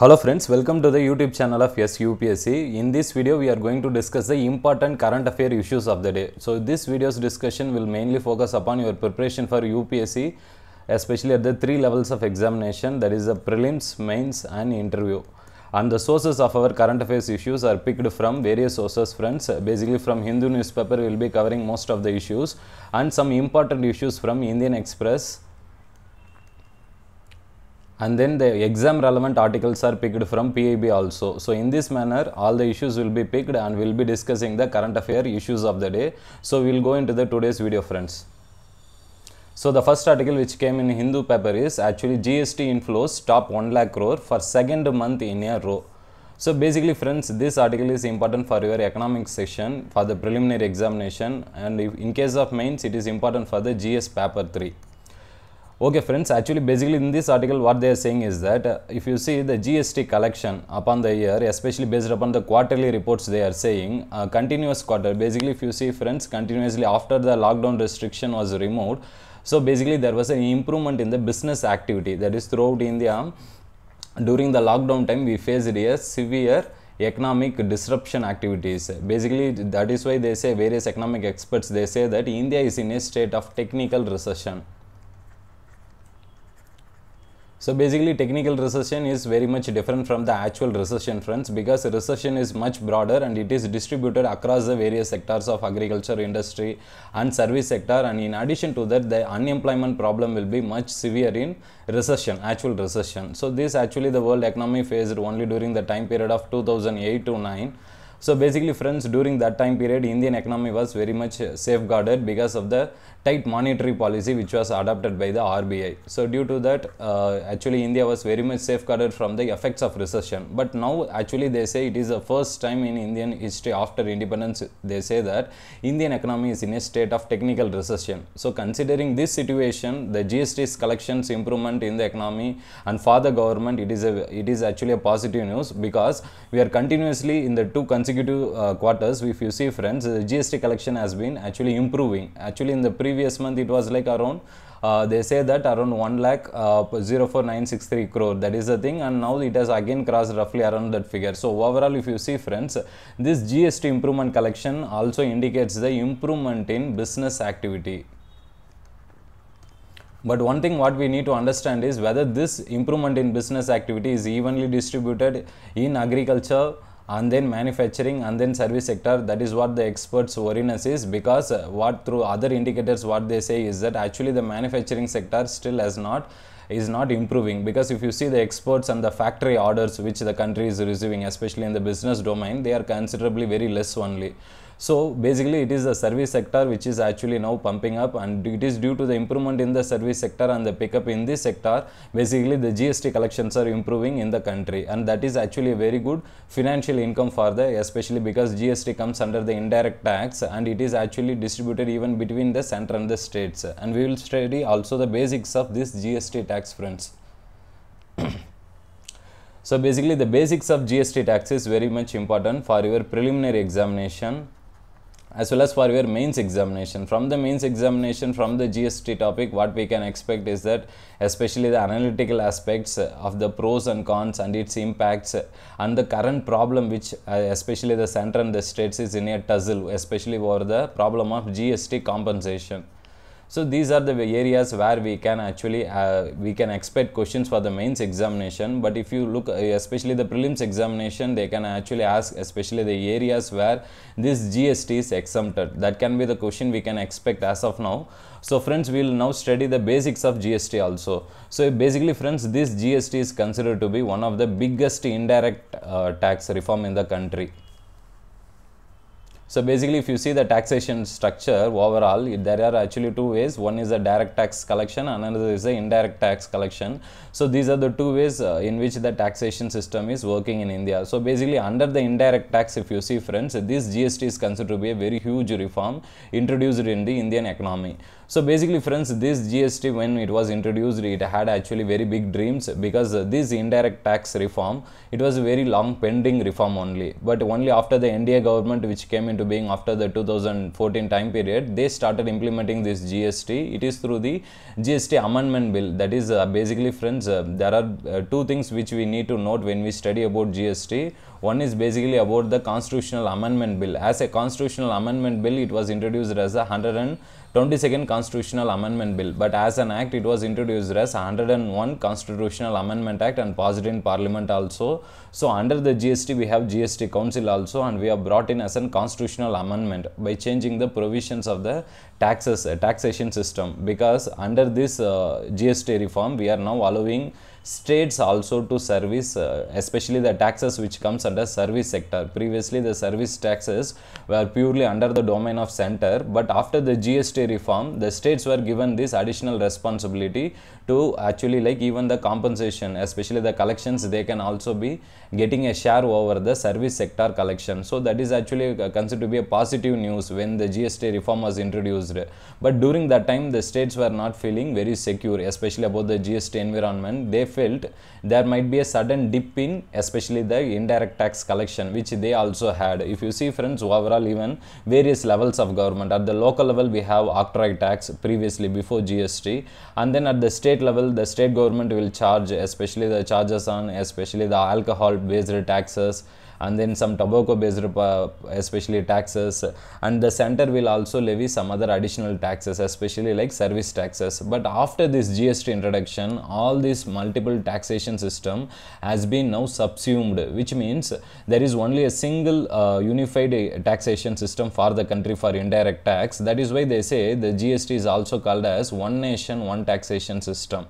Hello friends, welcome to the YouTube channel of SUPSC. In this video, we are going to discuss the important current affair issues of the day. So this video's discussion will mainly focus upon your preparation for UPSC, especially at the three levels of examination, that is the prelims, mains and interview. And the sources of our current affairs issues are picked from various sources friends. Basically from Hindu newspaper, we will be covering most of the issues and some important issues from Indian Express and then the exam relevant articles are picked from PIB also. So in this manner all the issues will be picked and we'll be discussing the current affair issues of the day. So we'll go into the today's video friends. So the first article which came in Hindu paper is actually GST inflows top 1 lakh crore for second month in a row. So basically friends, this article is important for your economics section, for the preliminary examination and in case of mains, it is important for the GS paper 3. Okay friends, actually basically in this article what they are saying is that uh, if you see the GST collection upon the year, especially based upon the quarterly reports they are saying, uh, continuous quarter, basically if you see friends, continuously after the lockdown restriction was removed, so basically there was an improvement in the business activity that is throughout India. During the lockdown time, we faced a severe economic disruption activities basically that is why they say various economic experts they say that india is in a state of technical recession so basically technical recession is very much different from the actual recession friends because recession is much broader and it is distributed across the various sectors of agriculture industry and service sector and in addition to that the unemployment problem will be much severe in recession actual recession. So this actually the world economy faced only during the time period of 2008 to 9 so basically friends during that time period Indian economy was very much uh, safeguarded because of the tight monetary policy which was adopted by the RBI. So due to that uh, actually India was very much safeguarded from the effects of recession. But now actually they say it is the first time in Indian history after independence they say that Indian economy is in a state of technical recession. So considering this situation the GST's collections improvement in the economy and for the government it is a it is actually a positive news because we are continuously in the two consecutive consecutive uh, quarters, if you see friends, the uh, GST collection has been actually improving. Actually, in the previous month, it was like around uh, they say that around 1 lakh uh, 04963 crore that is the thing and now it has again crossed roughly around that figure so overall if you see friends this gst improvement collection also indicates the improvement in business activity but one thing what we need to understand is whether this improvement in business activity is evenly distributed in agriculture and then manufacturing and then service sector that is what the experts worryness is because uh, what through other indicators what they say is that actually the manufacturing sector still has not is not improving because if you see the exports and the factory orders which the country is receiving especially in the business domain they are considerably very less only so basically it is the service sector which is actually now pumping up and it is due to the improvement in the service sector and the pickup in this sector basically the GST collections are improving in the country and that is actually a very good financial income for the especially because GST comes under the indirect tax and it is actually distributed even between the center and the states and we will study also the basics of this GST tax friends. So basically the basics of GST tax is very much important for your preliminary examination as well as for your mains examination. From the mains examination, from the GST topic, what we can expect is that especially the analytical aspects uh, of the pros and cons and its impacts uh, and the current problem which uh, especially the center and the states is in a tussle, especially for the problem of GST compensation. So these are the areas where we can actually uh, we can expect questions for the mains examination. But if you look uh, especially the prelims examination, they can actually ask especially the areas where this GST is exempted. That can be the question we can expect as of now. So friends, we will now study the basics of GST also. So basically friends, this GST is considered to be one of the biggest indirect uh, tax reform in the country. So basically, if you see the taxation structure overall, there are actually two ways. One is a direct tax collection, another is the indirect tax collection. So these are the two ways uh, in which the taxation system is working in India. So basically, under the indirect tax, if you see friends, this GST is considered to be a very huge reform introduced in the Indian economy so basically friends this gst when it was introduced it had actually very big dreams because this indirect tax reform it was a very long pending reform only but only after the nda government which came into being after the 2014 time period they started implementing this gst it is through the gst amendment bill that is uh, basically friends uh, there are uh, two things which we need to note when we study about gst one is basically about the constitutional amendment bill as a constitutional amendment bill it was introduced as a 100 22nd Constitutional Amendment Bill, but as an act, it was introduced as 101 Constitutional Amendment Act and passed in Parliament also. So, under the GST, we have GST Council also, and we have brought in as a constitutional amendment by changing the provisions of the taxes uh, taxation system because under this uh, GST reform, we are now allowing states also to service uh, especially the taxes which comes under service sector previously the service taxes were purely under the domain of center but after the gst reform the states were given this additional responsibility to actually like even the compensation especially the collections they can also be getting a share over the service sector collection so that is actually uh, considered to be a positive news when the GST reform was introduced but during that time the states were not feeling very secure especially about the GST environment they felt there might be a sudden dip in especially the indirect tax collection which they also had if you see friends overall even various levels of government at the local level we have octroi tax previously before GST and then at the state state level, the state government will charge, especially the charges on, especially the alcohol based taxes and then some tobacco based especially taxes and the center will also levy some other additional taxes especially like service taxes but after this GST introduction all this multiple taxation system has been now subsumed which means there is only a single uh, unified uh, taxation system for the country for indirect tax that is why they say the GST is also called as one nation one taxation system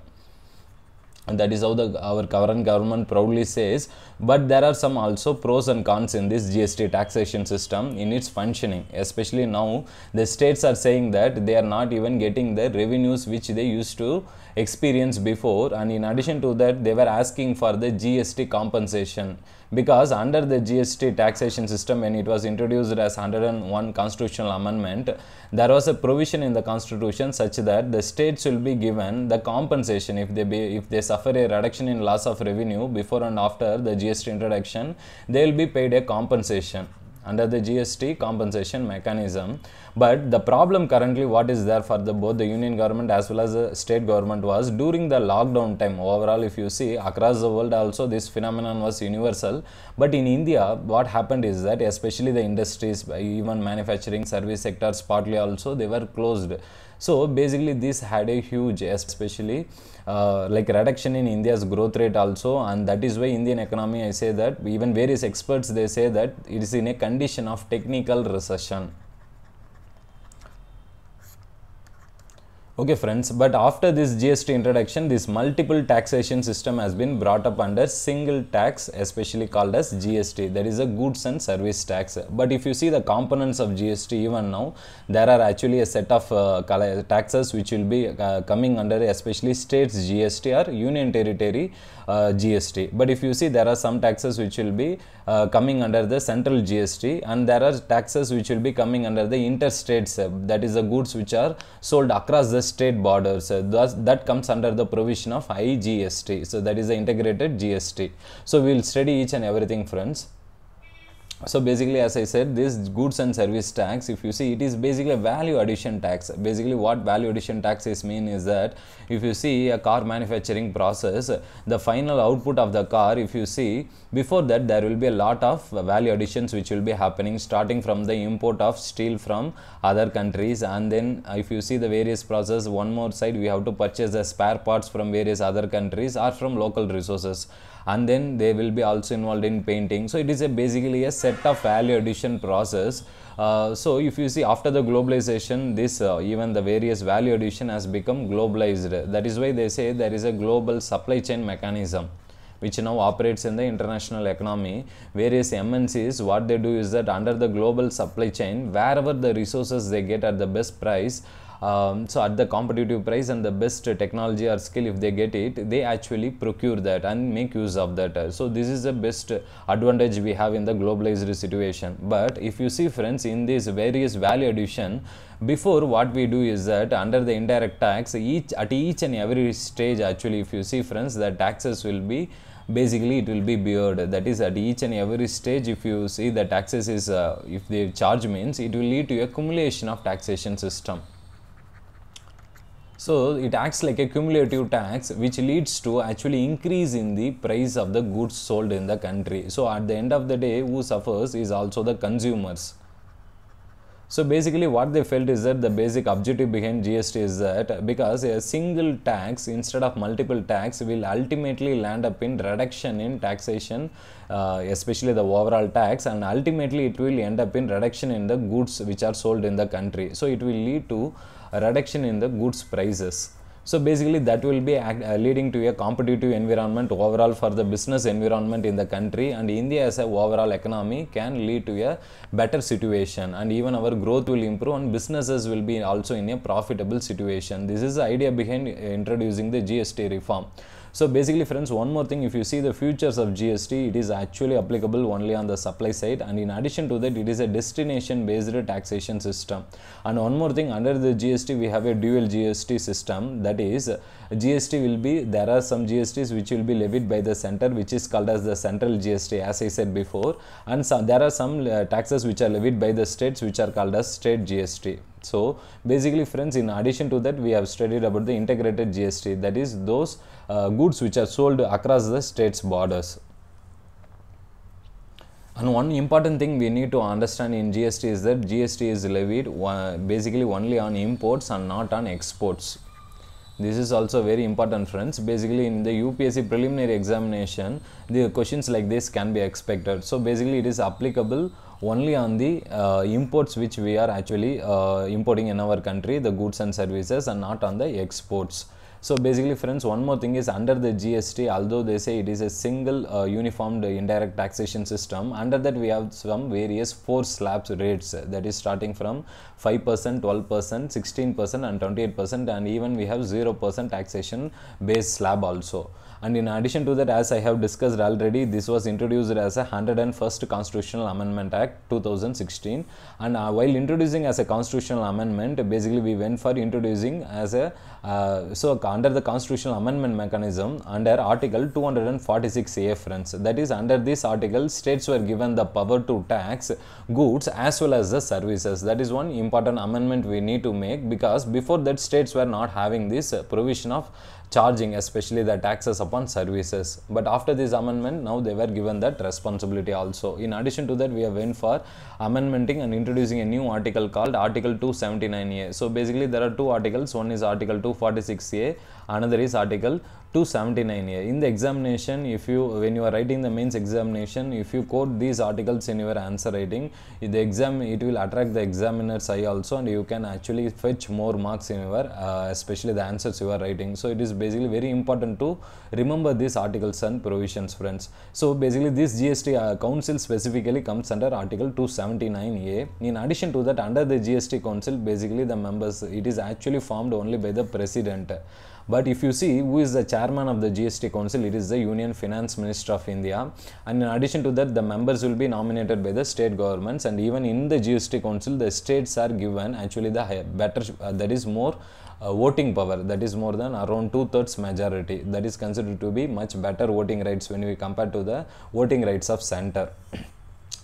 and that is how the our current government proudly says but there are some also pros and cons in this gst taxation system in its functioning especially now the states are saying that they are not even getting the revenues which they used to experience before and in addition to that they were asking for the gst compensation because under the GST taxation system when it was introduced as 101 constitutional amendment there was a provision in the constitution such that the states will be given the compensation if they be if they suffer a reduction in loss of revenue before and after the GST introduction they will be paid a compensation under the GST compensation mechanism. But the problem currently what is there for the, both the union government as well as the state government was during the lockdown time overall if you see across the world also this phenomenon was universal. But in India what happened is that especially the industries even manufacturing service sectors partly also they were closed. So basically this had a huge, especially uh, like reduction in India's growth rate also and that is why Indian economy I say that even various experts they say that it is in a condition of technical recession. Okay friends, but after this GST introduction, this multiple taxation system has been brought up under single tax, especially called as GST. That is a goods and service tax. But if you see the components of GST even now, there are actually a set of uh, taxes which will be uh, coming under especially states GST or union territory uh, GST. But if you see there are some taxes which will be uh, coming under the central GST and there are taxes which will be coming under the interstates. that is the goods which are sold across the interstate borders. So thus, that comes under the provision of IGST. So that is the integrated GST. So we will study each and everything friends so basically as i said this goods and service tax if you see it is basically a value addition tax basically what value addition tax is mean is that if you see a car manufacturing process the final output of the car if you see before that there will be a lot of value additions which will be happening starting from the import of steel from other countries and then uh, if you see the various process one more side we have to purchase the spare parts from various other countries or from local resources and then they will be also involved in painting so it is a basically a set of value addition process uh, so if you see after the globalization this uh, even the various value addition has become globalized that is why they say there is a global supply chain mechanism which now operates in the international economy. Various MNCs, what they do is that under the global supply chain, wherever the resources they get at the best price, um, so at the competitive price and the best technology or skill if they get it they actually procure that and make use of that so this is the best advantage we have in the globalized situation but if you see friends in this various value addition before what we do is that under the indirect tax each at each and every stage actually if you see friends the taxes will be basically it will be beard that is at each and every stage if you see the taxes is uh, if they charge means it will lead to accumulation of taxation system so it acts like a cumulative tax which leads to actually increase in the price of the goods sold in the country. So at the end of the day who suffers is also the consumers. So basically what they felt is that the basic objective behind GST is that because a single tax instead of multiple tax will ultimately land up in reduction in taxation uh, especially the overall tax and ultimately it will end up in reduction in the goods which are sold in the country. So it will lead to reduction in the goods prices. So basically that will be act, uh, leading to a competitive environment overall for the business environment in the country and India as a overall economy can lead to a better situation and even our growth will improve and businesses will be also in a profitable situation. This is the idea behind introducing the GST reform. So basically friends, one more thing, if you see the futures of GST, it is actually applicable only on the supply side and in addition to that, it is a destination based taxation system. And one more thing, under the GST, we have a dual GST system that is GST will be, there are some GSTs which will be levied by the center which is called as the central GST as I said before and some, there are some uh, taxes which are levied by the states which are called as state GST. So basically friends in addition to that we have studied about the integrated GST that is those uh, goods which are sold across the state's borders. And one important thing we need to understand in GST is that GST is levied uh, basically only on imports and not on exports. This is also very important friends. Basically in the UPSC preliminary examination, the questions like this can be expected. So basically it is applicable only on the uh, imports which we are actually uh, importing in our country, the goods and services and not on the exports. So basically friends, one more thing is under the GST, although they say it is a single uh, uniformed indirect taxation system, under that we have some various four slabs rates that is starting from 5%, 12%, 16% and 28% and even we have 0% taxation base slab also. And in addition to that, as I have discussed already, this was introduced as a 101st Constitutional Amendment Act 2016. And uh, while introducing as a constitutional amendment, basically we went for introducing as a uh, so under the constitutional amendment mechanism under Article 246 A, friends. That is under this article, states were given the power to tax goods as well as the services. That is one important amendment we need to make because before that states were not having this provision of charging, especially the taxes upon services. But after this amendment, now they were given that responsibility also. In addition to that, we have went for amendmenting and introducing a new article called Article 279A. So basically, there are two articles. One is Article 246A another is article 279 here in the examination if you when you are writing the mains examination if you quote these articles in your answer writing the exam it will attract the examiner's eye also and you can actually fetch more marks in your uh, especially the answers you are writing so it is basically very important to remember these articles and provisions friends so basically this gst uh, council specifically comes under article 279a in addition to that under the gst council basically the members it is actually formed only by the president but if you see who is the chairman of the GST Council, it is the Union Finance Minister of India. And in addition to that, the members will be nominated by the state governments. And even in the GST Council, the states are given actually the higher, better, uh, that is more uh, voting power that is more than around two-thirds majority that is considered to be much better voting rights when we compare to the voting rights of center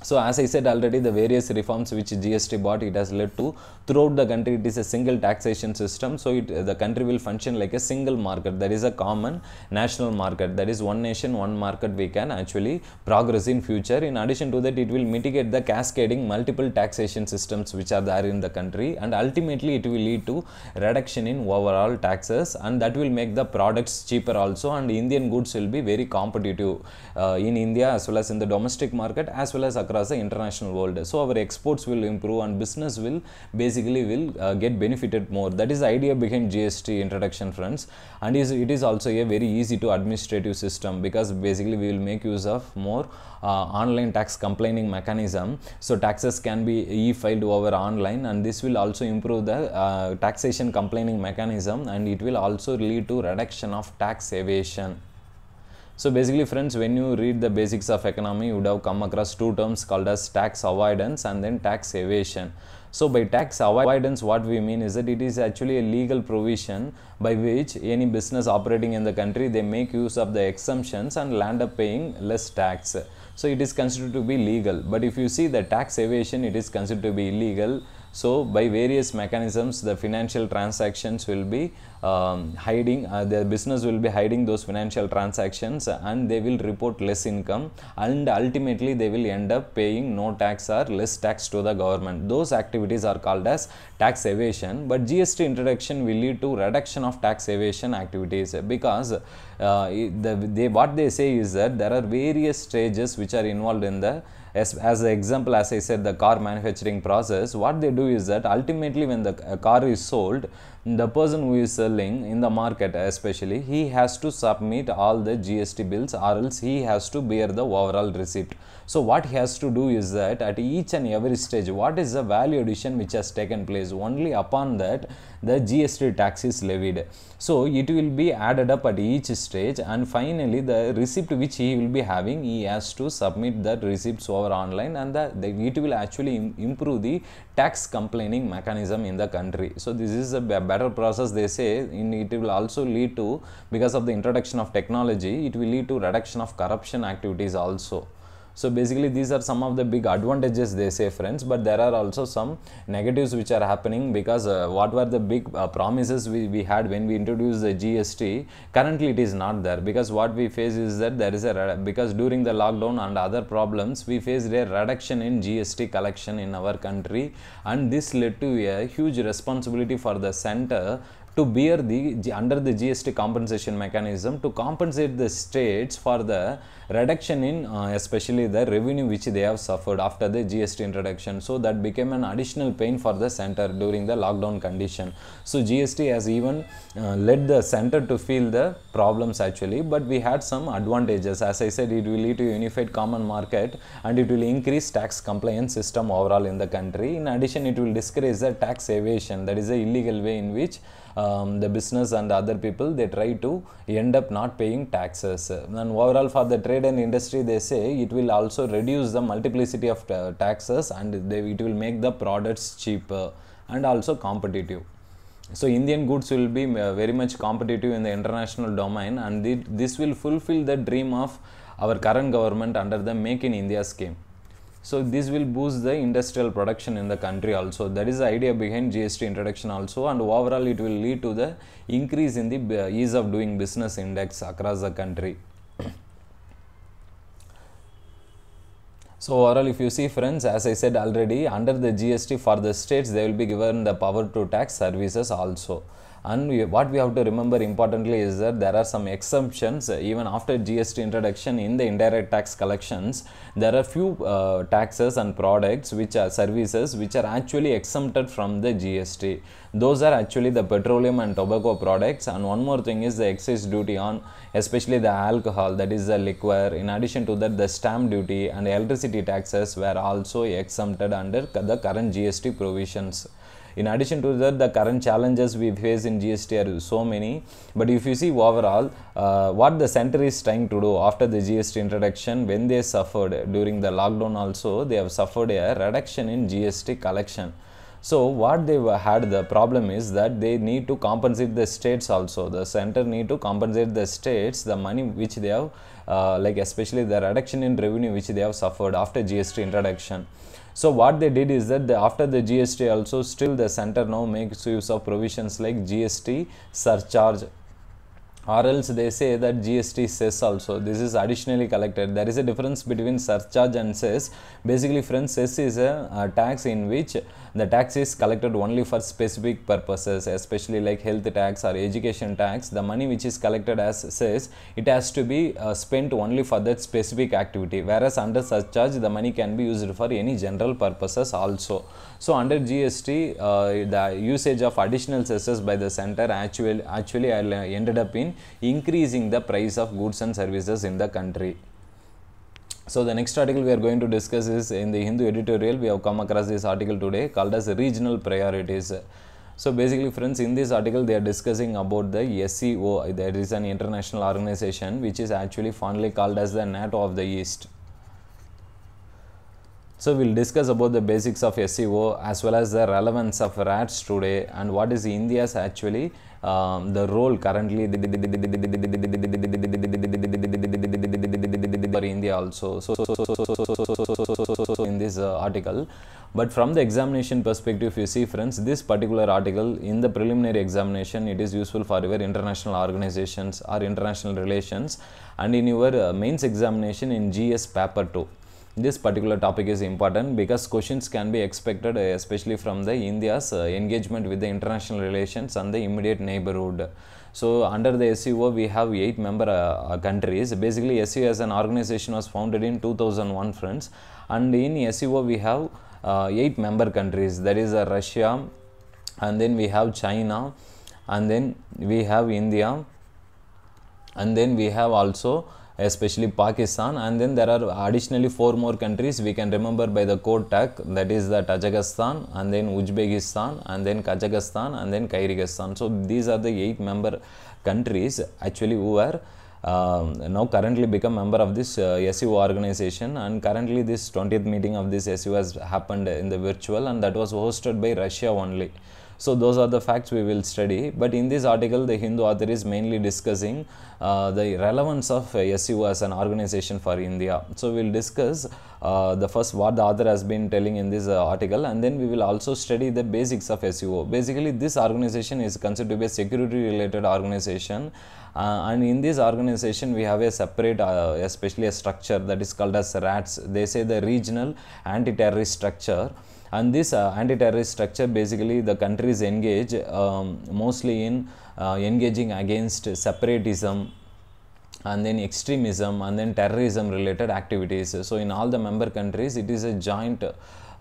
So as I said already, the various reforms which GST brought, it has led to throughout the country, it is a single taxation system. So it, the country will function like a single market. There is a common national market. That is one nation, one market we can actually progress in future. In addition to that, it will mitigate the cascading multiple taxation systems which are there in the country. And ultimately, it will lead to reduction in overall taxes. And that will make the products cheaper also. And Indian goods will be very competitive uh, in India as well as in the domestic market as well as across across the international world. So our exports will improve and business will basically will uh, get benefited more. That is the idea behind GST introduction friends and is, it is also a very easy to administrative system because basically we will make use of more uh, online tax complaining mechanism. So taxes can be e-filed over online and this will also improve the uh, taxation complaining mechanism and it will also lead to reduction of tax evasion. So basically friends, when you read the basics of economy, you would have come across two terms called as tax avoidance and then tax evasion. So by tax avoidance, what we mean is that it is actually a legal provision by which any business operating in the country, they make use of the exemptions and land up paying less tax. So it is considered to be legal. But if you see the tax evasion, it is considered to be illegal so, by various mechanisms the financial transactions will be um, hiding, uh, their business will be hiding those financial transactions and they will report less income and ultimately they will end up paying no tax or less tax to the government. Those activities are called as tax evasion but GST introduction will lead to reduction of tax evasion activities because uh, the, they, what they say is that there are various stages which are involved in the as, as an example, as I said, the car manufacturing process, what they do is that ultimately when the uh, car is sold, the person who is selling in the market especially he has to submit all the gst bills or else he has to bear the overall receipt so what he has to do is that at each and every stage what is the value addition which has taken place only upon that the gst tax is levied so it will be added up at each stage and finally the receipt which he will be having he has to submit that receipts over online and that it will actually improve the tax complaining mechanism in the country. So this is a better process they say and it will also lead to because of the introduction of technology it will lead to reduction of corruption activities also so basically these are some of the big advantages they say friends but there are also some negatives which are happening because uh, what were the big uh, promises we, we had when we introduced the gst currently it is not there because what we face is that there is a because during the lockdown and other problems we faced a reduction in gst collection in our country and this led to a huge responsibility for the center to bear the under the GST compensation mechanism to compensate the states for the reduction in uh, especially the revenue which they have suffered after the GST introduction. So that became an additional pain for the center during the lockdown condition. So GST has even uh, led the center to feel the problems actually but we had some advantages as I said it will lead to unified common market and it will increase tax compliance system overall in the country. In addition it will discourage the tax evasion that is the illegal way in which um, the business and other people they try to end up not paying taxes and overall for the trade and industry they say it will also reduce the multiplicity of uh, taxes and they, it will make the products cheaper and also competitive so indian goods will be uh, very much competitive in the international domain and this will fulfill the dream of our current government under the make in india scheme so this will boost the industrial production in the country also that is the idea behind gst introduction also and overall it will lead to the increase in the uh, ease of doing business index across the country So overall if you see friends as I said already under the GST for the states they will be given the power to tax services also and we, what we have to remember importantly is that there are some exemptions uh, even after GST introduction in the indirect tax collections there are few uh, taxes and products which are services which are actually exempted from the GST those are actually the petroleum and tobacco products and one more thing is the excise duty on especially the alcohol that is the liquor in addition to that the stamp duty and electricity taxes were also exempted under the current GST provisions in addition to that, the current challenges we face in GST are so many. But if you see overall, uh, what the center is trying to do after the GST introduction, when they suffered during the lockdown also, they have suffered a reduction in GST collection. So what they had the problem is that they need to compensate the states also. The center need to compensate the states the money which they have, uh, like especially the reduction in revenue which they have suffered after GST introduction. So what they did is that the, after the GST also still the center now makes use of provisions like GST surcharge or else they say that GST cess also this is additionally collected there is a difference between surcharge and cess basically friends cess is a, a tax in which the tax is collected only for specific purposes especially like health tax or education tax the money which is collected as says it has to be uh, spent only for that specific activity whereas under surcharge the money can be used for any general purposes also so under gst uh, the usage of additional cesses by the center actually actually uh, ended up in increasing the price of goods and services in the country so the next article we are going to discuss is in the Hindu editorial. We have come across this article today called as regional priorities. So basically friends in this article they are discussing about the SEO that is an international organization which is actually fondly called as the NATO of the East. So we'll discuss about the basics of SEO as well as the relevance of RATs today and what is India's actually um, the role currently for India also. So, so, so, in this uh, article, but from the examination perspective, you see, friends, this particular article in the preliminary examination, it is useful for your international organizations or international relations, and in your uh, mains examination in GS paper 2 this particular topic is important because questions can be expected especially from the India's uh, engagement with the international relations and the immediate neighborhood. So under the SEO, we have eight member uh, uh countries. Basically, SEO as an organization was founded in 2001, friends. And in SEO, we have uh, eight member countries. That is uh, Russia, and then we have China, and then we have India, and then we have also especially Pakistan and then there are additionally four more countries we can remember by the code tag that is the Tajikistan and then Uzbekistan and then Kazakhstan and then Kyrgyzstan. So these are the eight member countries actually who are uh, now currently become member of this uh, SEO organization and currently this 20th meeting of this SEO has happened in the virtual and that was hosted by Russia only. So those are the facts we will study. But in this article, the Hindu author is mainly discussing uh, the relevance of SU as an organization for India. So we'll discuss uh, the first what the author has been telling in this uh, article and then we will also study the basics of SUO. Basically this organization is considered to be a security related organization uh, and in this organization we have a separate uh, especially a structure that is called as RATS. They say the regional anti-terrorist structure and this uh, anti-terrorist structure basically the countries engage um, mostly in uh, engaging against separatism and then extremism and then terrorism related activities so in all the member countries it is a joint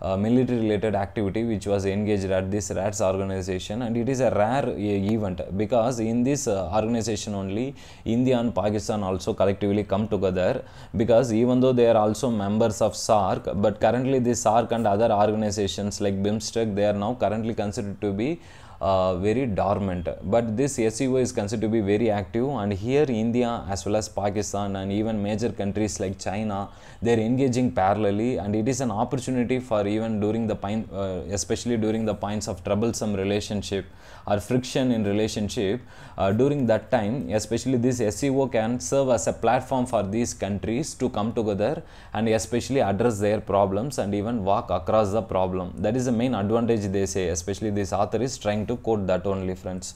uh, military related activity which was engaged at this RATS organization and it is a rare uh, event because in this uh, organization only India and Pakistan also collectively come together because even though they are also members of SARC but currently this SARC and other organizations like BIMSTEC they are now currently considered to be uh, very dormant but this SEO is considered to be very active and here India as well as Pakistan and even major countries like China they're engaging parallelly and it is an opportunity for even during the point uh, especially during the points of troublesome relationship or friction in relationship uh, during that time especially this SEO can serve as a platform for these countries to come together and especially address their problems and even walk across the problem that is the main advantage they say especially this author is trying to to quote that only friends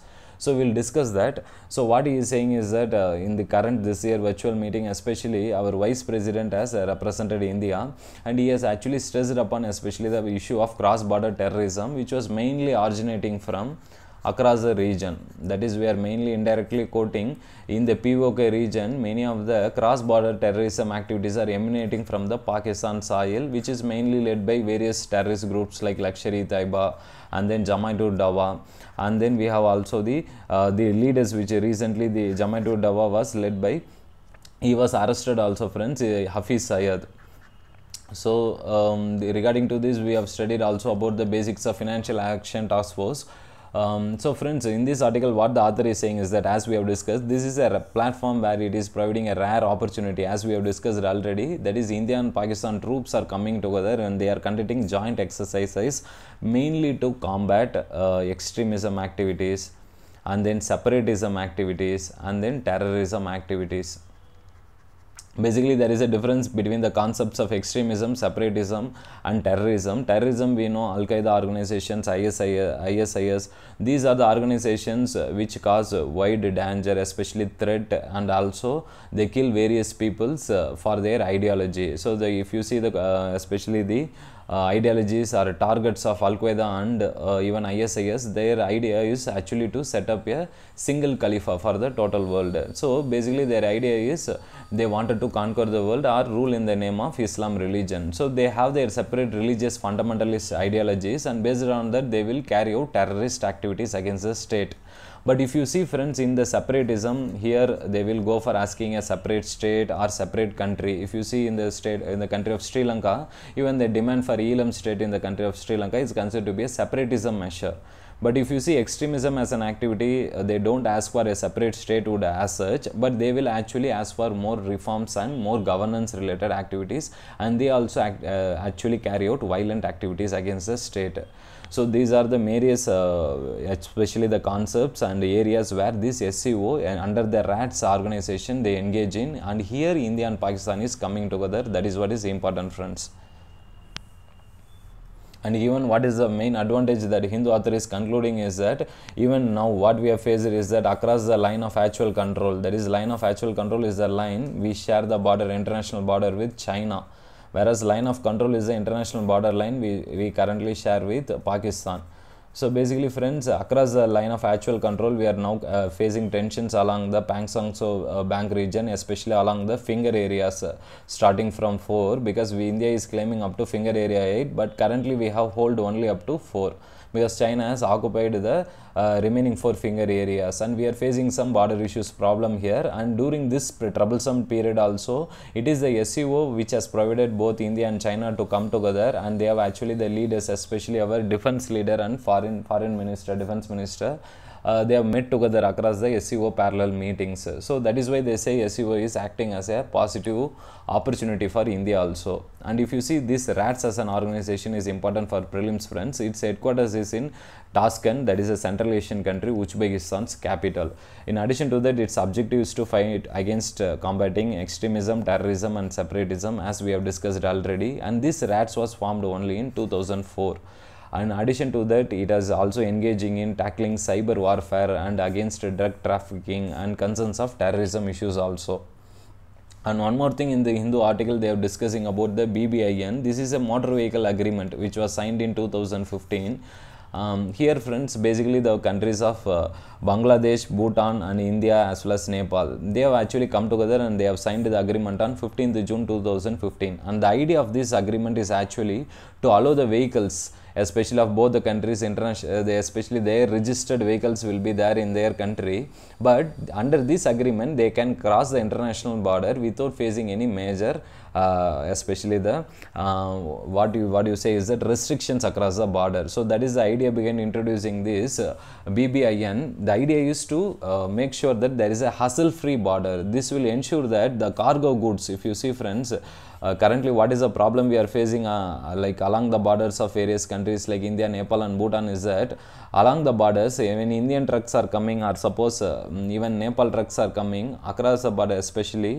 so we'll discuss that so what he is saying is that uh, in the current this year virtual meeting especially our vice president has uh, represented india and he has actually stressed upon especially the issue of cross border terrorism which was mainly originating from across the region that is we are mainly indirectly quoting in the POK region many of the cross border terrorism activities are emanating from the Pakistan soil which is mainly led by various terrorist groups like Lashkar-e-Taiba and then Jamaica Dawa and then we have also the uh, the leaders which recently the Jamaica Dawa was led by he was arrested also friends eh, Hafiz Sayed so um, the, regarding to this we have studied also about the basics of financial action task force um, so friends, in this article, what the author is saying is that as we have discussed, this is a platform where it is providing a rare opportunity as we have discussed already. That is India and Pakistan troops are coming together and they are conducting joint exercises mainly to combat uh, extremism activities and then separatism activities and then terrorism activities basically there is a difference between the concepts of extremism separatism and terrorism terrorism we know al qaeda organizations isis isis these are the organizations uh, which cause wide danger especially threat and also they kill various peoples uh, for their ideology so the, if you see the uh, especially the uh, ideologies or targets of Al Qaeda and uh, even ISIS, their idea is actually to set up a single caliph for the total world. So basically, their idea is uh, they wanted to conquer the world or rule in the name of Islam religion. So they have their separate religious fundamentalist ideologies, and based on that, they will carry out terrorist activities against the state. But if you see friends in the separatism here they will go for asking a separate state or separate country. If you see in the state in the country of Sri Lanka even the demand for Elam state in the country of Sri Lanka is considered to be a separatism measure. But if you see extremism as an activity, uh, they don't ask for a separate statehood as such, but they will actually ask for more reforms and more governance related activities, and they also act, uh, actually carry out violent activities against the state. So these are the various, uh, especially the concepts and areas where this SEO and under the RATS organization they engage in and here India and Pakistan is coming together that is what is important friends and even what is the main advantage that Hindu author is concluding is that even now what we have faced is that across the line of actual control that is line of actual control is the line we share the border international border with China whereas line of control is the international border line we, we currently share with Pakistan. So basically friends, across the line of actual control, we are now uh, facing tensions along the Pangsangso uh, bank region, especially along the finger areas uh, starting from 4 because we, India is claiming up to finger area 8 but currently we have hold only up to 4 because China has occupied the uh, remaining four finger areas and we are facing some border issues problem here and during this troublesome period also it is the SEO which has provided both India and China to come together and they have actually the leaders especially our defense leader and foreign foreign minister defense minister uh, they have met together across the SEO parallel meetings. So that is why they say SEO is acting as a positive opportunity for India also. And if you see this RATS as an organization is important for prelims friends, its headquarters is in Tashkent, that is a Central Asian country, Uzbekistan's capital. In addition to that, its objective is to fight against uh, combating extremism, terrorism and separatism as we have discussed already and this RATS was formed only in 2004. In addition to that, it is also engaging in tackling cyber warfare and against drug trafficking and concerns of terrorism issues also. And one more thing in the Hindu article, they are discussing about the BBIN. This is a motor vehicle agreement which was signed in 2015. Um, here, friends, basically the countries of uh, Bangladesh, Bhutan, and India, as well as Nepal, they have actually come together and they have signed the agreement on 15th June 2015. And the idea of this agreement is actually to allow the vehicles especially of both the countries international uh, they especially their registered vehicles will be there in their country but under this agreement they can cross the international border without facing any major uh, especially the uh, what you what you say is that restrictions across the border. So that is the idea behind introducing this uh, BBIN. The idea is to make sure that there is a hassle-free border. This will ensure that the cargo goods, if you see friends, uh, currently what is the problem we are facing uh, like along the borders of various countries like India, Nepal and Bhutan is that along the borders even Indian trucks are coming or suppose uh, even Nepal trucks are coming across the border especially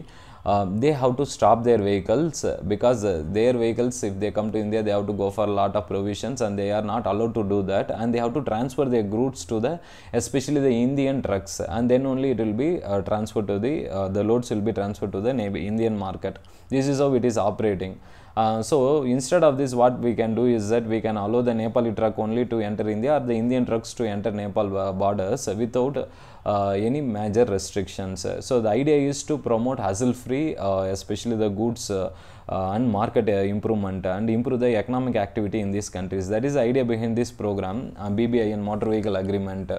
uh, they have to stop their vehicles uh, because uh, their vehicles if they come to India they have to go for a lot of provisions and they are not allowed to do that and they have to transfer their goods to the especially the Indian trucks and then only it will be transferred to the the loads will be transferred to the Indian market. This is how it is operating. Uh, so instead of this what we can do is that we can allow the Nepali truck only to enter India or the Indian trucks to enter Nepal uh, borders without uh, any major restrictions. So the idea is to promote hassle free uh, especially the goods uh, uh and market improvement and improve the economic activity in these countries. That is the idea behind this program BBI and motor vehicle agreement.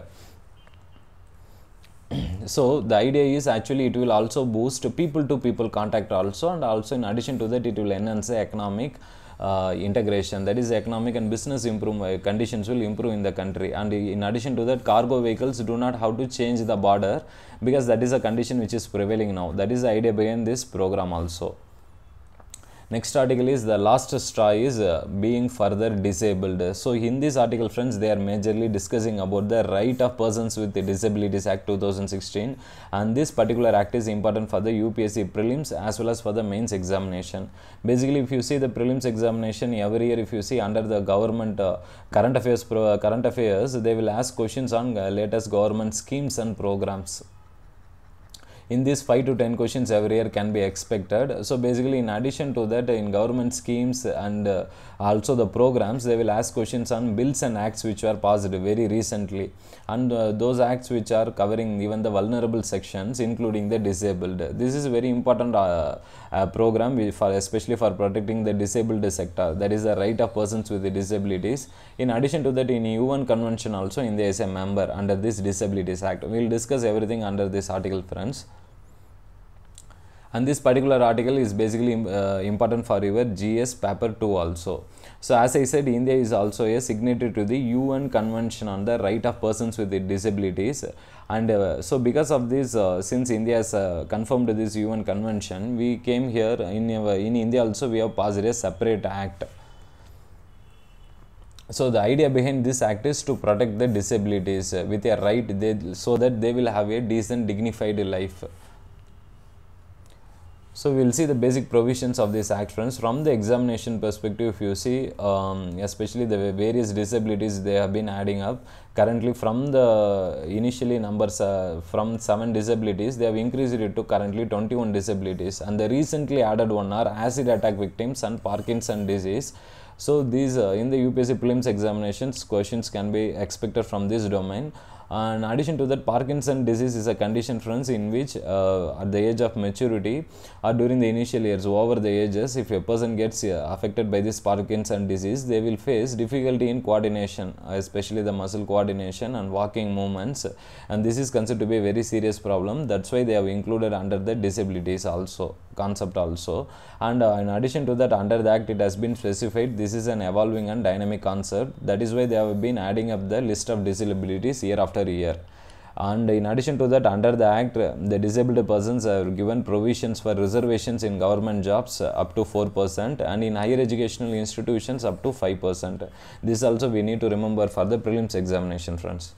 so the idea is actually it will also boost people to people contact also and also in addition to that it will enhance economic uh, integration that is economic and business improve uh, conditions will improve in the country and in addition to that cargo vehicles do not have to change the border because that is a condition which is prevailing now that is the idea behind this program also Next article is the last straw is uh, being further disabled. So in this article friends they are majorly discussing about the right of persons with disabilities act 2016 and this particular act is important for the UPSC prelims as well as for the mains examination. Basically if you see the prelims examination every year if you see under the government uh, current affairs current affairs they will ask questions on uh, latest government schemes and programs in these 5 to 10 questions every year can be expected so basically in addition to that in government schemes and uh, also the programs they will ask questions on bills and acts which were passed very recently and uh, those acts which are covering even the vulnerable sections including the disabled this is very important uh, program for especially for protecting the disabled sector that is the right of persons with disabilities in addition to that in un convention also india is a member under this disabilities act we will discuss everything under this article friends and this particular article is basically uh, important for your GS paper 2 also. So as I said India is also a signatory to the UN Convention on the Right of Persons with Disabilities and uh, so because of this uh, since India has uh, confirmed this UN Convention we came here in, in India also we have passed a separate act. So the idea behind this act is to protect the disabilities with a right they, so that they will have a decent dignified life. So we'll see the basic provisions of this act friends from the examination perspective if you see um, especially the various disabilities they have been adding up currently from the initially numbers uh, from 7 disabilities they have increased it to currently 21 disabilities and the recently added one are acid attack victims and Parkinson disease. So these uh, in the UPSC prelims examinations questions can be expected from this domain. And in addition to that, Parkinson disease is a condition, friends, in which uh, at the age of maturity or during the initial years, over the ages, if a person gets uh, affected by this Parkinson disease, they will face difficulty in coordination, especially the muscle coordination and walking movements. And this is considered to be a very serious problem. That's why they have included under the disabilities also concept also. And uh, in addition to that, under the act, it has been specified this is an evolving and dynamic concept. That is why they have been adding up the list of disabilities year after after year and in addition to that under the act the disabled persons are given provisions for reservations in government jobs uh, up to 4% and in higher educational institutions up to 5% this also we need to remember for the prelims examination friends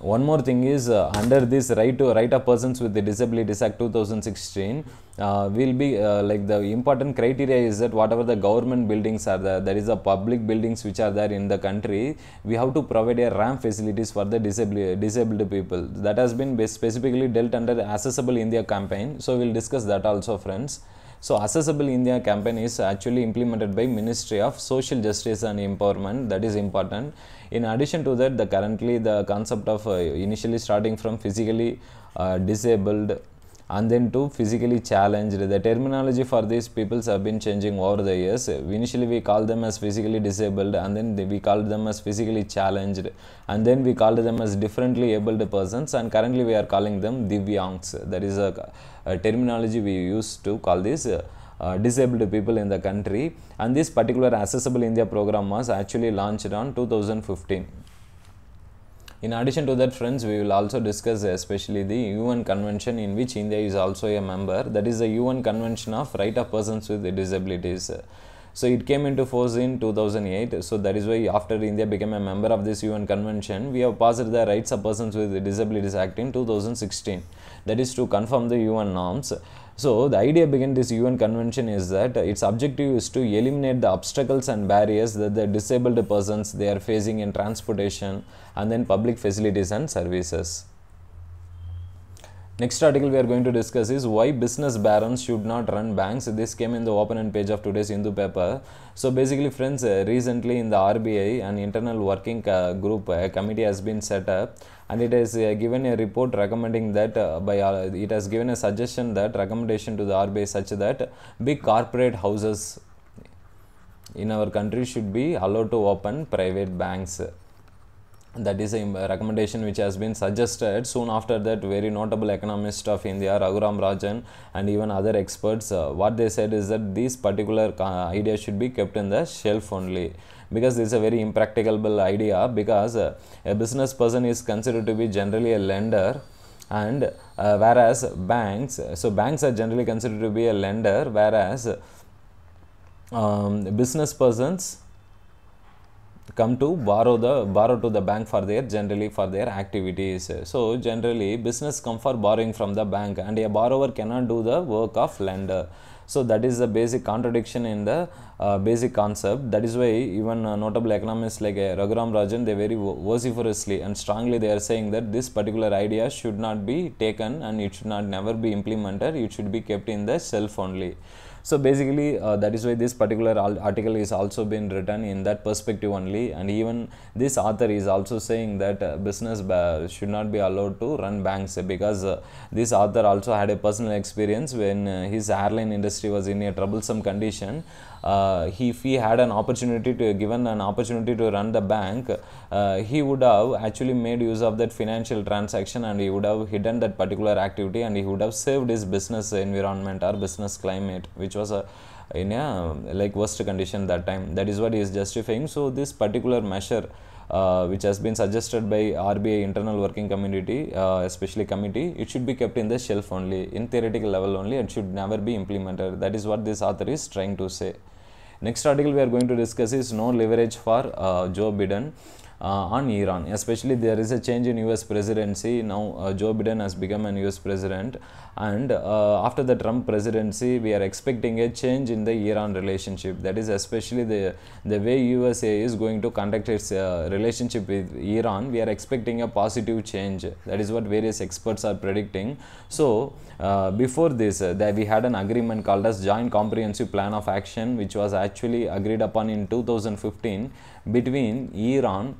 one more thing is uh, under this right to right of persons with the disabilities act 2016 uh, will be uh, like the important criteria is that whatever the government buildings are there that is the public buildings which are there in the country we have to provide a ramp facilities for the disabled disabled people that has been specifically dealt under accessible india campaign so we'll discuss that also friends so accessible india campaign is actually implemented by ministry of social justice and empowerment that is important in addition to that, the currently the concept of uh, initially starting from physically uh, disabled and then to physically challenged. The terminology for these peoples have been changing over the years. Initially, we called them as physically disabled, and then we called them as physically challenged, and then we called them as differently abled persons, and currently we are calling them divyangs. That is a, a terminology we use to call these. Uh, uh, disabled people in the country and this particular Accessible India program was actually launched on 2015. In addition to that friends, we will also discuss especially the UN convention in which India is also a member that is the UN convention of right of persons with disabilities. So it came into force in 2008. So that is why after India became a member of this UN convention, we have passed the Rights of Persons with Disabilities Act in 2016. That is to confirm the UN norms. So, the idea behind this UN convention is that its objective is to eliminate the obstacles and barriers that the disabled persons they are facing in transportation and then public facilities and services. Next article we are going to discuss is why business barons should not run banks. This came in the open page of today's Hindu paper. So basically friends, uh, recently in the RBI, an internal working uh, group, uh, committee has been set up and it has uh, given a report recommending that uh, by uh, it has given a suggestion that recommendation to the RBI such that big corporate houses in our country should be allowed to open private banks that is a um, recommendation which has been suggested soon after that very notable economist of india raghuram rajan and even other experts uh, what they said is that this particular idea should be kept in the shelf only because this is a very impracticable idea because uh, a business person is considered to be generally a lender and uh, whereas banks so banks are generally considered to be a lender whereas um, business persons come to borrow the borrow to the bank for their generally for their activities so generally business come for borrowing from the bank and a borrower cannot do the work of lender so that is the basic contradiction in the uh, basic concept that is why even uh, notable economists like uh, raghuram rajan they very vociferously and strongly they are saying that this particular idea should not be taken and it should not never be implemented it should be kept in the shelf only so basically, uh, that is why this particular article is also been written in that perspective only. And even this author is also saying that uh, business should not be allowed to run banks because uh, this author also had a personal experience when uh, his airline industry was in a troublesome condition. Uh, if he had an opportunity to given an opportunity to run the bank, uh, he would have actually made use of that financial transaction and he would have hidden that particular activity and he would have saved his business environment or business climate, which was a in a like worst condition that time that is what he is justifying so this particular measure uh, which has been suggested by RBI internal working community, uh, especially committee, it should be kept in the shelf only, in theoretical level only, and should never be implemented. That is what this author is trying to say. Next article we are going to discuss is no leverage for uh, Joe Biden. Uh, on Iran. Especially there is a change in US presidency. Now uh, Joe Biden has become an US president. And uh, after the Trump presidency, we are expecting a change in the Iran relationship. That is especially the the way USA is going to conduct its uh, relationship with Iran. We are expecting a positive change. That is what various experts are predicting. So uh, before this, uh, that we had an agreement called as Joint Comprehensive Plan of Action, which was actually agreed upon in 2015 between Iran,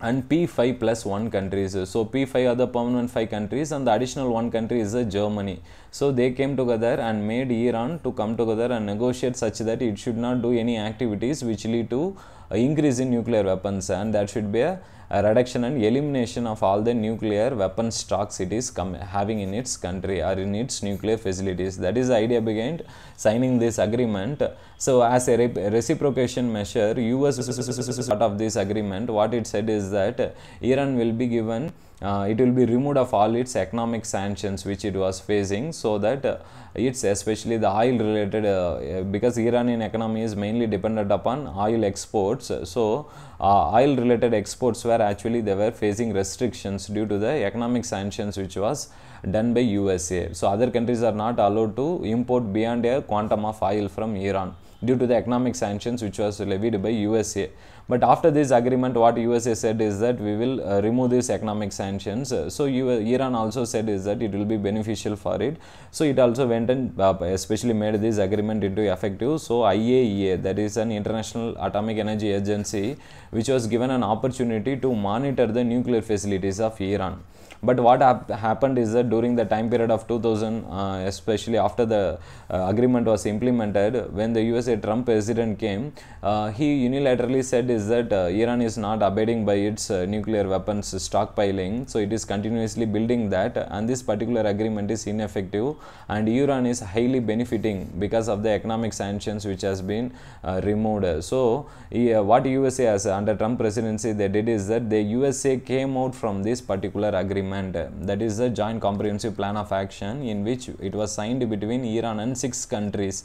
and P5 plus 1 countries. So P5 are the permanent 5 countries and the additional 1 country is uh, Germany. So they came together and made Iran to come together and negotiate such that it should not do any activities which lead to uh, increase in nuclear weapons and that should be a reduction and elimination of all the nuclear weapon stocks it is having in its country or in its nuclear facilities. That is the idea behind signing this agreement. So, as a re reciprocation measure, US part of this agreement, what it said is that Iran will be given uh, it will be removed of all its economic sanctions which it was facing so that uh, it's especially the oil related uh, uh because Iranian economy is mainly dependent upon oil exports so uh, oil related exports were actually they were facing restrictions due to the economic sanctions which was done by USA so other countries are not allowed to import beyond a quantum of oil from Iran due to the economic sanctions which was levied by USA but after this agreement, what USA said is that we will uh, remove these economic sanctions. Uh, so Iran also said is that it will be beneficial for it. So it also went and uh, especially made this agreement into effective. So IAEA, that is an International Atomic Energy Agency, which was given an opportunity to monitor the nuclear facilities of Iran. But what hap happened is that during the time period of 2000, uh, especially after the uh, agreement was implemented, when the USA Trump president came, uh, he unilaterally said is that uh, Iran is not abiding by its uh, nuclear weapons stockpiling, so it is continuously building that, and this particular agreement is ineffective, and Iran is highly benefiting because of the economic sanctions which has been uh, removed. So what USA has under Trump presidency they did is that the USA came out from this particular agreement agreement that is the joint comprehensive plan of action in which it was signed between iran and six countries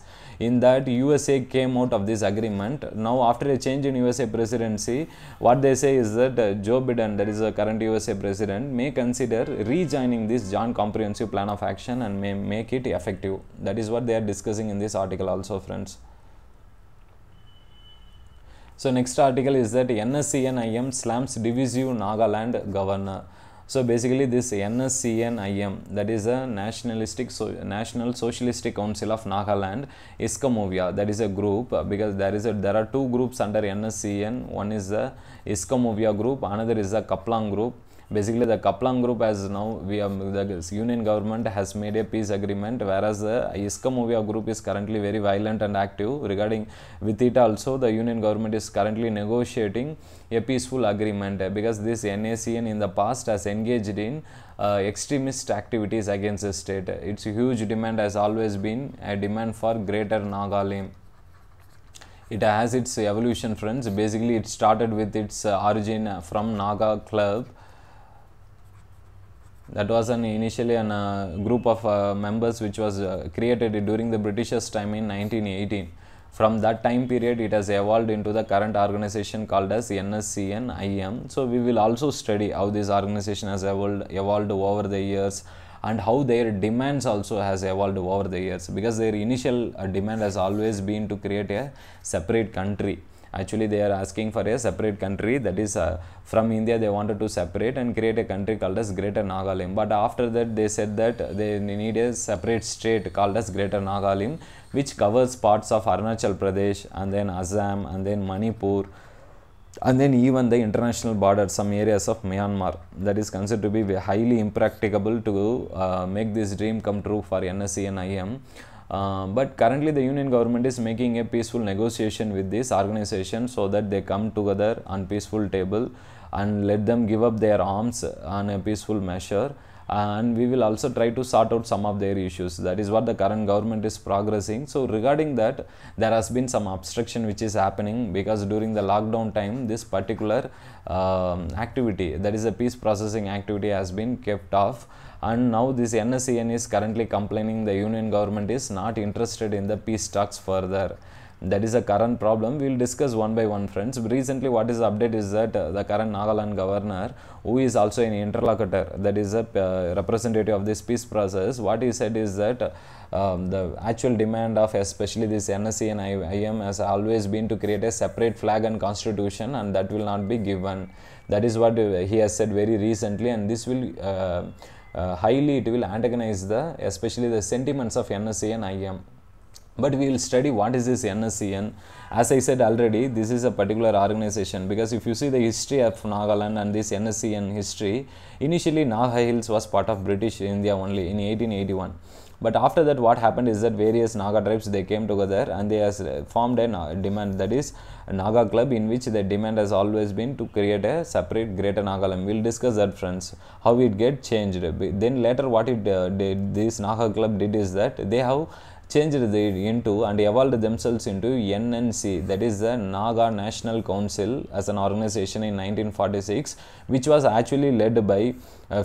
in that usa came out of this agreement now after a change in usa presidency what they say is that uh, joe biden that is the current usa president may consider rejoining this joint comprehensive plan of action and may make it effective that is what they are discussing in this article also friends so next article is that NSCNIM slams divisive Nagaland governor. So basically this NSCNIM that is a nationalistic so, National Socialistic Council of Nagaland ISKAMOVIA that is a group uh, because there is a there are two groups under NSCN one is the ISKAMOVIA group another is the Kaplan group basically the Kaplan group as now we have the union government has made a peace agreement whereas the ISKCOM movie group is currently very violent and active regarding with it also the union government is currently negotiating a peaceful agreement eh, because this NACN in the past has engaged in uh, extremist activities against the state. Its huge demand has always been a demand for greater Nagaland it has its evolution friends basically it started with its uh, origin from naga club that was an initially an, uh, group of uh, members which was uh, created during the Britishers' time in 1918. From that time period, it has evolved into the current organization called as NSCNIM. So, we will also study how this organization has evolved, evolved over the years and how their demands also has evolved over the years because their initial uh, demand has always been to create a separate country actually they are asking for a separate country that is uh, from India they wanted to separate and create a country called as Greater Nagalim but after that they said that they need a separate state called as Greater Nagalim which covers parts of Arunachal Pradesh and then Assam and then Manipur and then even the international border some areas of myanmar that is considered to be highly impracticable to uh, make this dream come true for nsc and im um, but currently, the union government is making a peaceful negotiation with this organization so that they come together on peaceful table and let them give up their arms on a peaceful measure and we will also try to sort out some of their issues that is what the current government is progressing so regarding that there has been some obstruction which is happening because during the lockdown time this particular um, activity that is a peace processing activity has been kept off and now this NSCN is currently complaining the union government is not interested in the peace talks further. That is a current problem. We will discuss one by one friends. Recently what is update is that uh, the current Nagaland governor who is also an interlocutor that is a uh, uh, representative of this peace process. What he said is that um, the actual demand of especially this NSE and IM has always been to create a separate flag and constitution and that will not be given. That is what he has said very recently and this will uh, uh, highly it will antagonize the especially the sentiments of NSE and IM. But we will study what is this NSCN. As I said already, this is a particular organization because if you see the history of Nagaland and this NSCN history, initially Naga Hills was part of British India only in 1881. But after that, what happened is that various Naga tribes they came together and they has uh, formed a demand that is Naga club in which the demand has always been to create a separate Greater Land. We'll discuss that, friends, how it get changed. Then later, what it uh, did, this Naga club did is that they have changed it into and evolved themselves into NNC, that is the Naga National Council as an organization in 1946, which was actually led by uh,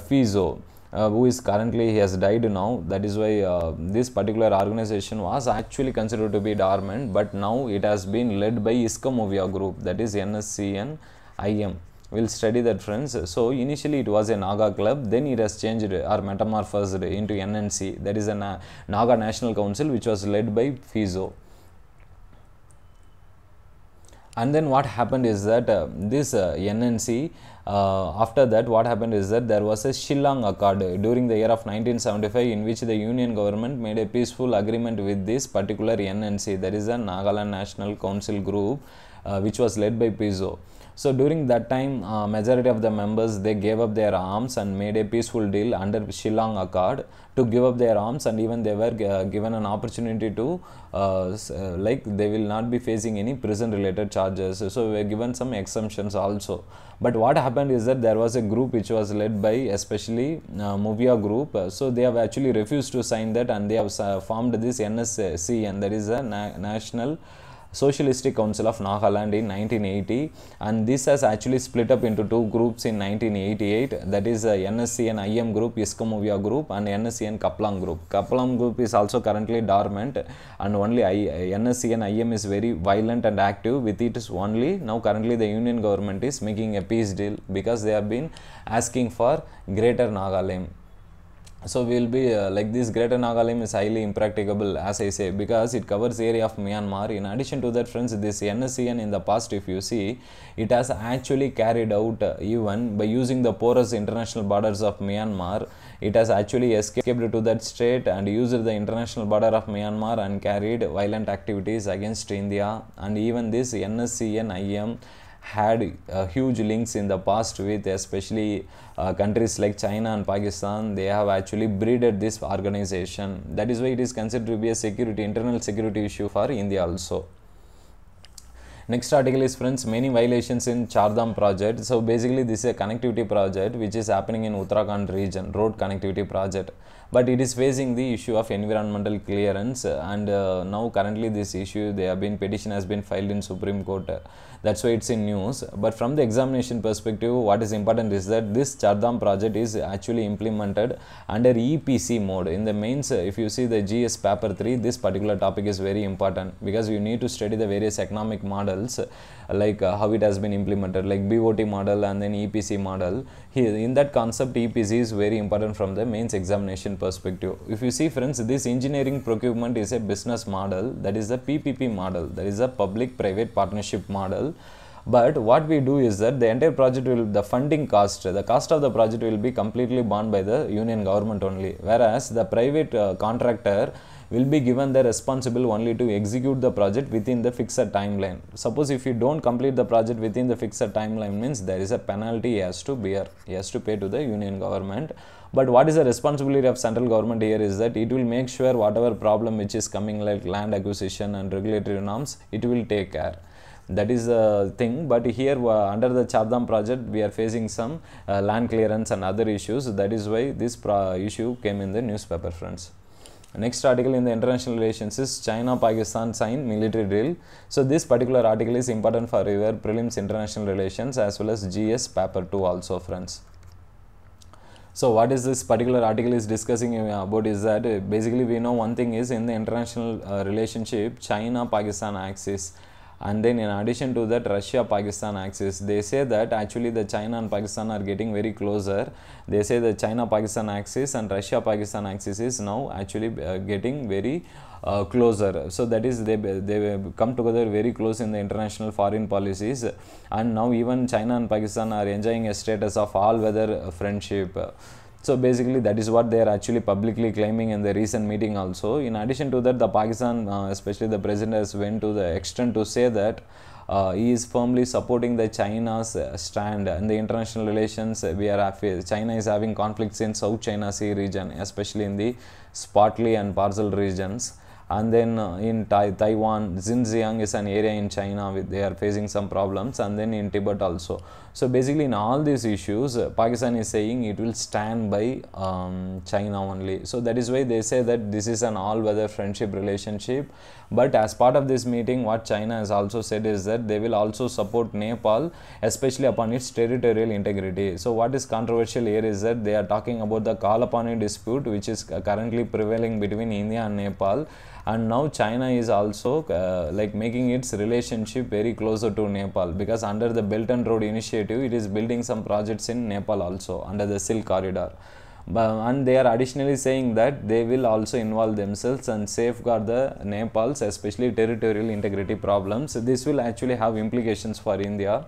uh, who is currently he has died now that is why uh, this particular organization was actually considered to be dormant but now it has been led by Iskamovia group that is NSCN IM we'll study that friends so initially it was a naga club then it has changed or metamorphosed into nnc that is a naga national council which was led by fizo and then what happened is that uh, this uh, nnc uh, after that, what happened is that there was a Shillong Accord during the year of 1975 in which the Union government made a peaceful agreement with this particular NNC, that is the Nagaland National Council group, uh, which was led by Pizzo. So during that time, uh, majority of the members they gave up their arms and made a peaceful deal under Shillong Accord to give up their arms, and even they were uh, given an opportunity to uh, uh, like they will not be facing any prison-related charges. So we were given some exemptions also. But what happened is that there was a group which was led by especially uh, Movia group. So they have actually refused to sign that, and they have uh, formed this NSC, and that is a na national. Socialistic Council of Nagaland in 1980 and this has actually split up into two groups in 1988 that is uh, NSC and IM group, Iskamovia group and NSC and Kaplang group. Kaplang group is also currently dormant and only I, uh, NSC and IM is very violent and active with it is only now currently the union government is making a peace deal because they have been asking for greater Nagaland so we will be uh, like this greater nagalim is highly impracticable as i say because it covers area of myanmar in addition to that friends this nscn in the past if you see it has actually carried out uh, even by using the porous international borders of myanmar it has actually escaped to that state and used the international border of myanmar and carried violent activities against india and even this nscn im had uh, huge links in the past with especially uh, countries like China and Pakistan. They have actually breeded this organization. That is why it is considered to be a security, internal security issue for India also. Next article is friends, many violations in Chardam project. So basically this is a connectivity project which is happening in Uttarakhand region, road connectivity project. But it is facing the issue of environmental clearance and uh, now currently this issue, they have been petition has been filed in Supreme Court that's why it's in news but from the examination perspective what is important is that this Chardham project is actually implemented under EPC mode in the mains if you see the GS paper 3 this particular topic is very important because you need to study the various economic models like uh, how it has been implemented like BOT model and then EPC model here in that concept EPC is very important from the mains examination perspective if you see friends this engineering procurement is a business model that is the PPP model that is a public private partnership model possible but what we do is that the entire project will the funding cost the cost of the project will be completely borne by the union government only whereas the private uh, contractor will be given the responsible only to execute the project within the fixed timeline suppose if you don't complete the project within the fixed timeline means there is a penalty he has to bear he has to pay to the union government but what is the responsibility of central government here is that it will make sure whatever problem which is coming like land acquisition and regulatory norms it will take care that is the thing but here uh, under the Chardam project we are facing some uh, land clearance and other issues that is why this issue came in the newspaper friends. Next article in the international relations is China Pakistan sign military drill. So this particular article is important for your prelims international relations as well as GS paper 2 also friends. So what is this particular article is discussing about is that basically we know one thing is in the international uh, relationship China Pakistan axis and then in addition to that russia pakistan axis they say that actually the china and pakistan are getting very closer they say the china pakistan axis and russia pakistan axis is now actually uh, getting very uh, closer so that is they they come together very close in the international foreign policies and now even china and pakistan are enjoying a status of all weather friendship so basically, that is what they are actually publicly claiming in the recent meeting also. In addition to that, the Pakistan, uh, especially the president, has went to the extent to say that uh, he is firmly supporting the China's uh, stand in the international relations. We are China is having conflicts in South China Sea region, especially in the Spratly and Parcel regions and then uh, in tai Taiwan, Xinjiang is an area in China with they are facing some problems and then in Tibet also. So basically in all these issues, uh, Pakistan is saying it will stand by um, China only. So that is why they say that this is an all-weather friendship relationship. But as part of this meeting, what China has also said is that they will also support Nepal, especially upon its territorial integrity. So what is controversial here is that they are talking about the Kalapani dispute, which is currently prevailing between India and Nepal and now China is also uh, like making its relationship very closer to Nepal because under the Belt and Road initiative initiative, it is building some projects in Nepal also under the Silk Corridor. But, and they are additionally saying that they will also involve themselves and safeguard the Nepal's especially territorial integrity problems. This will actually have implications for India.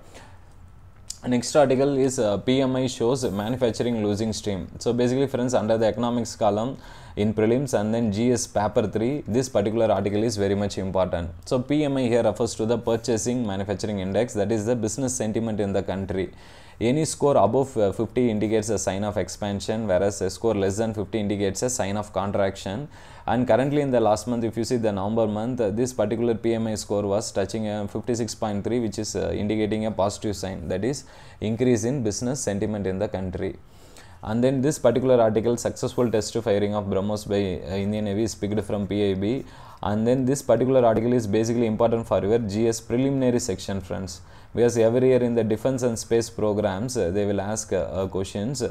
Next article is uh, PMI shows manufacturing losing stream. So basically friends under the economics column, in prelims and then GS paper 3 this particular article is very much important. So PMI here refers to the purchasing manufacturing index that is the business sentiment in the country. Any score above uh, 50 indicates a sign of expansion whereas a score less than 50 indicates a sign of contraction and currently in the last month if you see the November month uh, this particular PMI score was touching uh, 56.3 which is indicating a positive sign that is increase in business sentiment in the country. And then this particular article, successful test firing of BrahMos by uh, Indian Navy is picked from PIB. And then this particular article is basically important for your GS preliminary section friends. Because every year in the defense and space programs, uh, they will ask uh, questions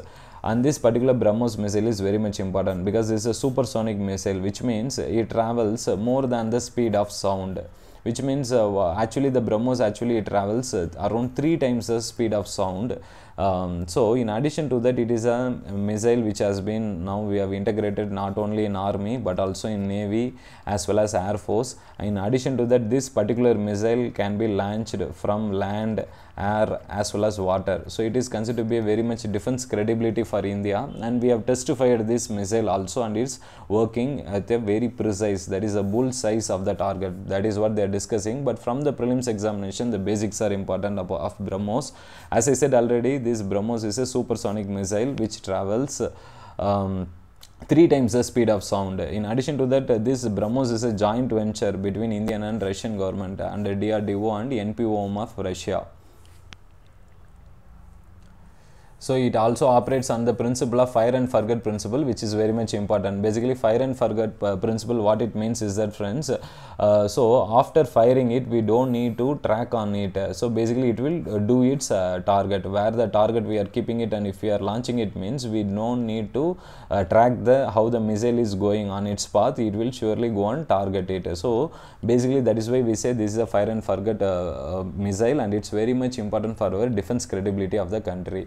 and this particular BrahMos missile is very much important because it's a supersonic missile which means it travels more than the speed of sound which means uh, actually the Brahmos actually travels uh, around three times the speed of sound. Um, so in addition to that, it is a missile which has been now we have integrated not only in army but also in navy as well as air force. In addition to that, this particular missile can be launched from land air as well as water. So it is considered to be a very much defense credibility for India and we have testified this missile also and it's working at a very precise that is a bull size of the target that is what they are discussing but from the prelims examination the basics are important of, BrahMos. As I said already this BrahMos is a supersonic missile which travels um, three times the speed of sound. In addition to that, this BrahMos is a joint venture between Indian and Russian government under DRDO and NPOM of Russia. So it also operates on the principle of fire and forget principle which is very much important. Basically fire and forget uh, principle what it means is that friends uh, so after firing it we don't need to track on it. Uh, so basically it will uh, do its uh, target where the target we are keeping it and if we are launching it means we don't need to uh, track the how the missile is going on its path it will surely go and target it. So basically that is why we say this is a fire and forget missile and it's very much important for our defense credibility of the country.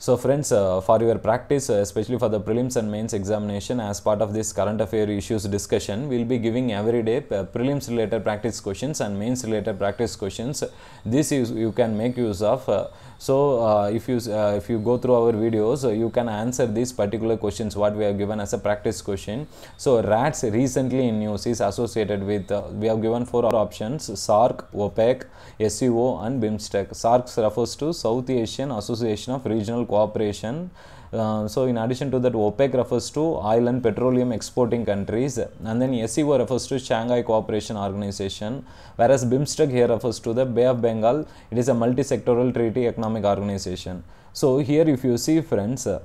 So friends, uh, for your practice, uh, especially for the prelims and mains examination, as part of this current affair issues discussion, we'll be giving every day uh, prelims related practice questions and mains related practice questions. This is you can make use of. Uh, so uh, if you if you go through our videos, you can answer these particular questions what we have given as a practice question. So rats recently in news is associated with we have given four options: SARC, OPEC, SUO, and BIMSTEC. SARC refers to South Asian Association of Regional cooperation. Uh, so in addition to that OPEC refers to oil and petroleum exporting countries and then SEO refers to Shanghai Cooperation Organization whereas BIMSTEC here refers to the Bay of Bengal it is a multi-sectoral treaty economic organization. So here if you see friends uh,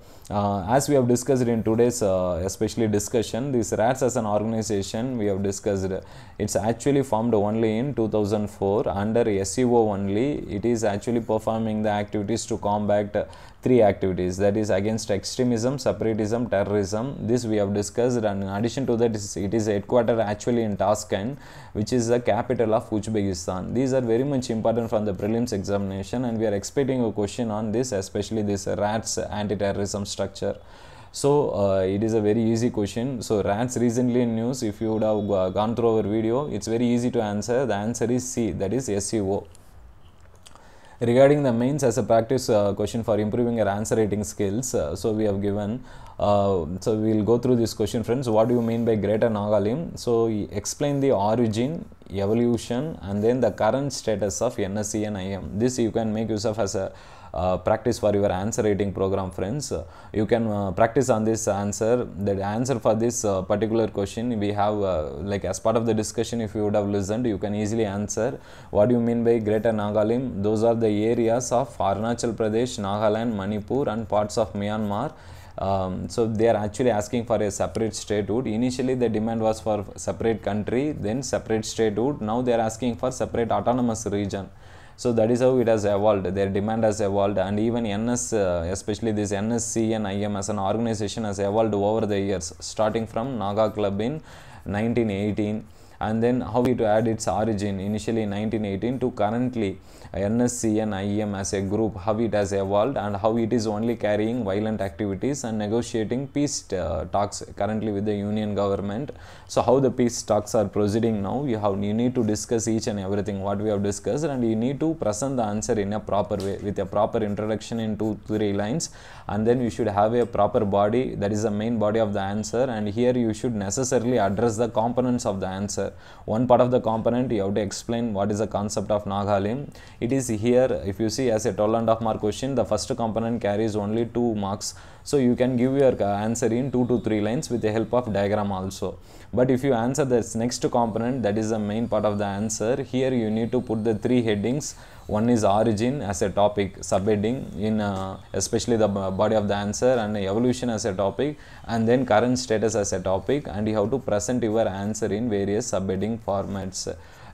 as we have discussed in today's uh, especially discussion this RATS as an organization we have discussed it's actually formed only in 2004 under SEO only it is actually performing the activities to combat three activities that is against extremism separatism terrorism this we have discussed and in addition to that it is headquartered actually in tashkent which is the capital of uzbekistan these are very much important from the prelims examination and we are expecting a question on this especially this rats anti-terrorism structure so uh, it is a very easy question so rats recently in news if you would have gone through our video it's very easy to answer the answer is c that is seo regarding the mains as a practice uh, question for improving your answer writing skills, uh, so we have given. Uh, so we will go through this question friends. What do you mean by greater Nagalim? So explain the origin evolution and then the current status of NSE and IM. This you can make use of as a uh, practice for your answer writing program friends uh, you can uh, practice on this answer the answer for this uh, particular question we have uh, like as part of the discussion if you would have listened you can easily answer what do you mean by greater nagalim those are the areas of arunachal pradesh nagaland manipur and parts of myanmar um, so they are actually asking for a separate statehood. Initially the demand was for separate country, then separate statehood. Now they are asking for separate autonomous region. So that is how it has evolved. Their demand has evolved, and even NS, uh, especially this NSC and IM as an organization, has evolved over the years, starting from Naga Club in 1918, and then how it had its origin initially 1918 to currently NSCN IEM as a group, how it has evolved and how it is only carrying violent activities and negotiating peace uh, talks currently with the union government. So how the peace talks are proceeding now, you, have, you need to discuss each and everything what we have discussed and you need to present the answer in a proper way with a proper introduction in two, three lines and then you should have a proper body that is the main body of the answer and here you should necessarily address the components of the answer. One part of the component you have to explain what is the concept of Nagalim it is here if you see as a 12 and a half mark question the first component carries only 2 marks so you can give your uh, answer in 2 to 3 lines with the help of diagram also but if you answer this next component that is the main part of the answer here you need to put the three headings one is origin as a topic subheading in uh, especially the body of the answer and evolution as a topic and then current status as a topic and you have to present your answer in various subheading formats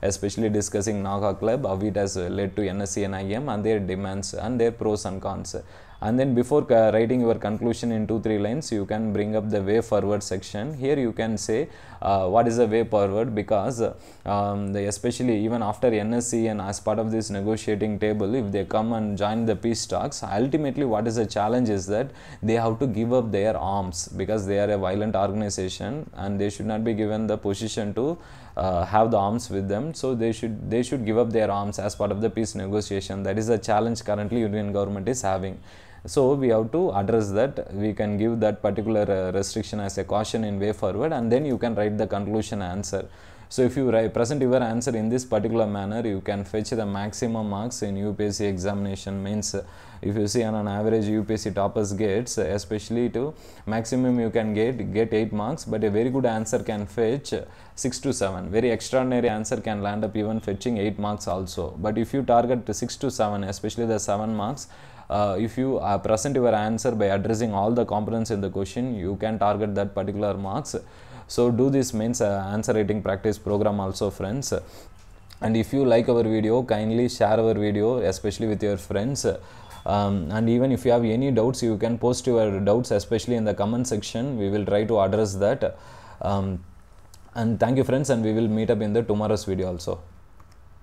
especially discussing Naga Club, how it has led to NSC and IM and their demands and their pros and cons and then before uh, writing your conclusion in two three lines you can bring up the way forward section here you can say uh, what is the way forward because um, especially even after nsc and as part of this negotiating table if they come and join the peace talks ultimately what is the challenge is that they have to give up their arms because they are a violent organization and they should not be given the position to uh, have the arms with them so they should they should give up their arms as part of the peace negotiation that is a challenge currently union government is having so we have to address that we can give that particular uh, restriction as a caution in way forward and then you can write the conclusion answer so if you write, present your answer in this particular manner you can fetch the maximum marks in UPSC examination means uh, if you see on an average UPSC toppers gets especially to maximum you can get get 8 marks but a very good answer can fetch 6 to 7 very extraordinary answer can land up even fetching 8 marks also but if you target 6 to 7 especially the 7 marks uh, if you uh, present your answer by addressing all the components in the question you can target that particular marks so do this means uh, answer writing practice program also friends and if you like our video kindly share our video especially with your friends um, and even if you have any doubts you can post your doubts especially in the comment section we will try to address that um, and thank you friends and we will meet up in the tomorrow's video also